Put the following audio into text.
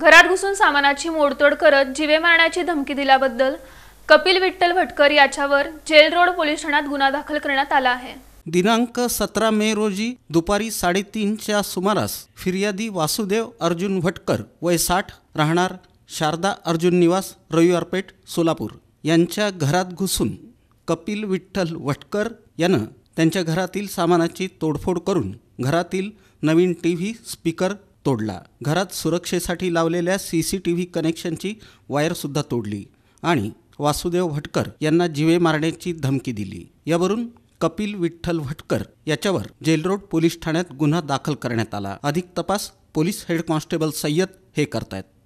घरात घुसून सामानाची मोडतोड करत जिवे मारण्याची धमकी दिल्याबद्दल कपिल विठ्ठल भटकर याच्यावर जेल रोड पोलीस ठाण्यात गुन्हा दाखल करण्यात आला आहे दिनांक सतरा मे रोजी दुपारी साडेतीनच्या सुमारास फिर्यादी वासुदेव अर्जुन भटकर वय साठ राहणार शारदा अर्जुन निवास रविवारपेठ सोलापूर यांच्या घरात घुसून कपिल विठ्ठल भटकर यानं त्यांच्या घरातील सामानाची तोडफोड करून घरातील नवीन टी व्ही स्पीकर तोडला घरात सुरक्षेसाठी लावलेल्या सी सी टी व्ही कनेक्शनची वायरसुद्धा तोडली आणि वासुदेव भटकर यांना जिवे मारण्याची धमकी दिली यावरून कपिल विठ्ठल भटकर याच्यावर जेलरोड पोलीस ठाण्यात गुन्हा दाखल करण्यात आला अधिक तपास पोलीस हेड कॉन्स्टेबल सय्यद हे करतायत